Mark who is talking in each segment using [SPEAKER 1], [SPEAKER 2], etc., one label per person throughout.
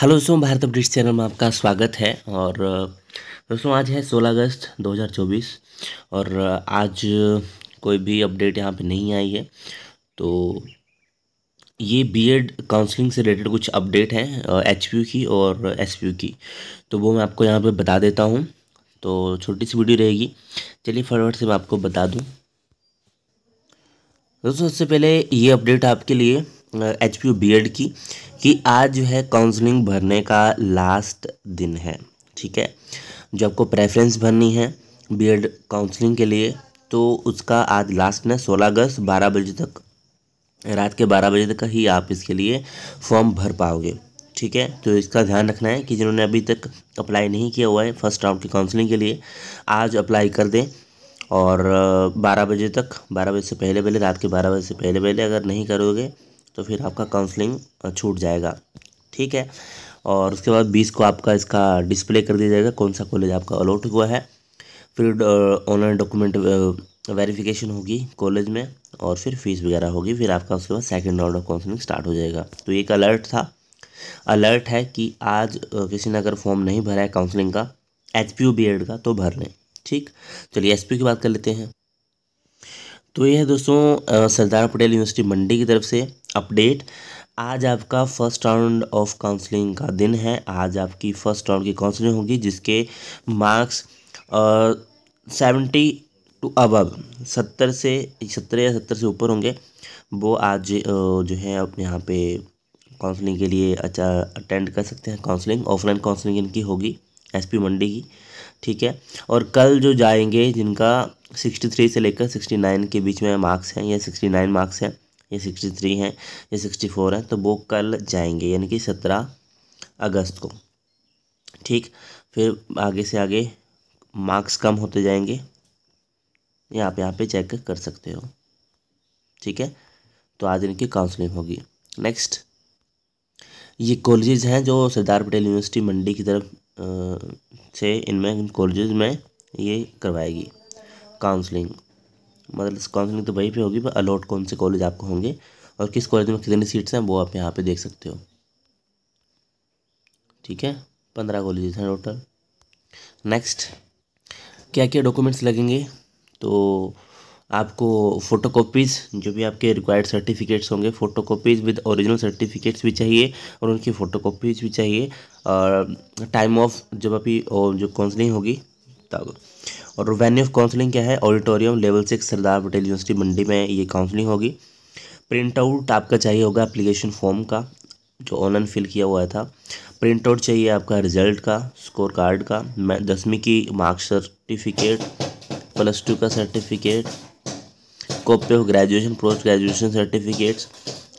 [SPEAKER 1] hello दोस्तों Bharat update channel में आपका स्वागत है और दोस्तों आज है 16 अगस्त 2024 और आज कोई भी अपडेट यहाँ पे नहीं आई है तो ये बीएड काउंसलिंग से रिलेटेड कुछ अपडेट हैं एच की और एस की तो वो मैं आपको यहाँ पे बता देता हूँ तो छोटी सी वीडियो रहेगी चलिए फटाफट से मैं आपको बता दूँ दोस्तों सबसे पहले ये अपडेट आपके लिए एच पी बीएड की कि आज जो है काउंसलिंग भरने का लास्ट दिन है ठीक है जो आपको प्रेफरेंस भरनी है बीएड काउंसलिंग के लिए तो उसका आज लास्ट है सोलह अगस्त बारह बजे तक रात के बारह बजे तक ही आप इसके लिए फॉर्म भर पाओगे ठीक है तो इसका ध्यान रखना है कि जिन्होंने अभी तक अप्लाई नहीं किया हुआ है फर्स्ट राउंड की काउंसलिंग के लिए आज अप्लाई कर दें और 12 बजे तक 12 बजे से पहले पहले रात के 12 बजे से पहले पहले अगर नहीं करोगे तो फिर आपका काउंसलिंग छूट जाएगा ठीक है और उसके बाद बीस को आपका इसका डिस्प्ले कर दिया जाएगा कौन सा कॉलेज आपका अलॉट हुआ है फिर ऑनलाइन डॉक्यूमेंट वेरिफिकेशन होगी कॉलेज में और फिर फीस वगैरह होगी फिर आपका उसके बाद second round of counselling start हो जाएगा तो एक अलर्ट था अलर्ट है कि आज किसी ने अगर फॉर्म नहीं भरा है काउंसलिंग का एच पी का तो भर लें ठीक चलिए एस की बात कर लेते हैं तो ये है दोस्तों सरदार पटेल यूनिवर्सिटी मंडी की तरफ से अपडेट आज आपका फर्स्ट राउंड ऑफ काउंसलिंग का दिन है आज आपकी फर्स्ट राउंड की काउंसलिंग होगी जिसके मार्क्स सेवेंटी टू अबब सत्तर से सत्तर या सत्तर से ऊपर होंगे वो आज जो है आप यहाँ पे काउंसलिंग के लिए अच्छा अटेंड कर सकते हैं काउंसलिंग ऑफलाइन काउंसलिंग इनकी होगी एसपी मंडी की ठीक है और कल जो जाएंगे जिनका सिक्सटी थ्री से लेकर सिक्सटी नाइन के बीच में मार्क्स हैं या सिक्सटी नाइन मार्क्स हैं या सिक्सटी थ्री हैं या सिक्सटी फोर हैं तो वो कल जाएंगे यानी कि सत्रह अगस्त को ठीक फिर आगे से आगे मार्क्स कम होते जाएंगे ये आप यहाँ पे चेक कर सकते हो ठीक है तो आज इनकी काउंसलिंग होगी नेक्स्ट ये कॉलेजेस हैं जो सरदार पटेल यूनिवर्सिटी मंडी की तरफ से इनमें इन कॉलेजेस में ये करवाएगी काउंसलिंग मतलब काउंसलिंग तो वहीं पे होगी पर अलॉट कौन से कॉलेज आपको होंगे और किस कॉलेज में कितनी सीट्स हैं वो आप यहाँ पे देख सकते हो ठीक है पंद्रह कॉलेज हैं टोटल नेक्स्ट क्या क्या डॉक्यूमेंट्स लगेंगे तो आपको फ़ोटोकॉपीज़ जो भी आपके रिक्वायर्ड सर्टिफिकेट्स होंगे फ़ोटोकॉपीज़ विद ओरिजिनल सर्टिफिकेट्स भी चाहिए और उनकी फ़ोटोकॉपीज़ भी चाहिए और टाइम ऑफ जब अभी जो काउंसलिंग होगी तब और वेन्यू ऑफ काउंसलिंग क्या है auditorium level six Sardar Patel University Mandi में ये काउंसलिंग होगी प्रिंट आउट आपका चाहिए होगा एप्लीकेशन फॉर्म का जो ऑनलाइन फिल किया हुआ था प्रिंट आउट चाहिए आपका रिजल्ट का स्कोर कार्ड का दसवीं की मार्क्स सर्टिफिकेट प्लस टू का certificate copy of graduation post graduation certificates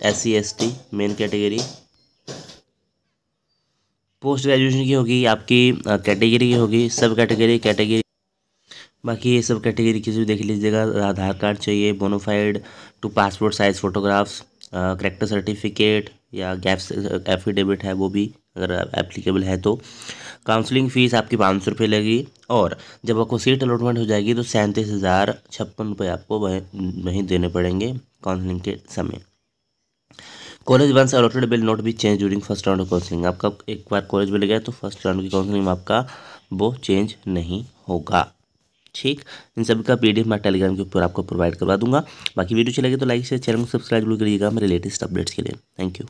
[SPEAKER 1] S C S T main category post graduation की होगी आपकी कैटेगरी की होगी सब कैटेगरी कैटेगरी बाकी ये सब कैटेगरी किसी भी देख लीजिएगा आधार कार्ड चाहिए bonafide two passport size photographs character certificate या गैप्स एफिडेविट है वो भी अगर एप्लीकेबल है तो काउंसलिंग फ़ीस आपकी पाँच सौ रुपये लगेगी और जब आपको सीट अलॉटमेंट हो जाएगी तो सैंतीस हज़ार छप्पन रुपये आपको वहीं देने पड़ेंगे काउंसलिंग के समय कॉलेज वन से allotted will not be change during first round of counselling आपका एक बार कॉलेज में गया तो फर्स्ट राउंड की काउंसलिंग में आपका वो चेंज नहीं होगा ठीक इन सभी का पीडीएफ मैं टेलीग्राम के ऊपर आपको प्रोवाइड करवा दूंगा बाकी वीडियो चलेगी तो लाइक शेयर चैनल को सब्सक्राइब जरूर करिएगा मेरे लेटेस्ट अपडेट्स के लिए थैंक यू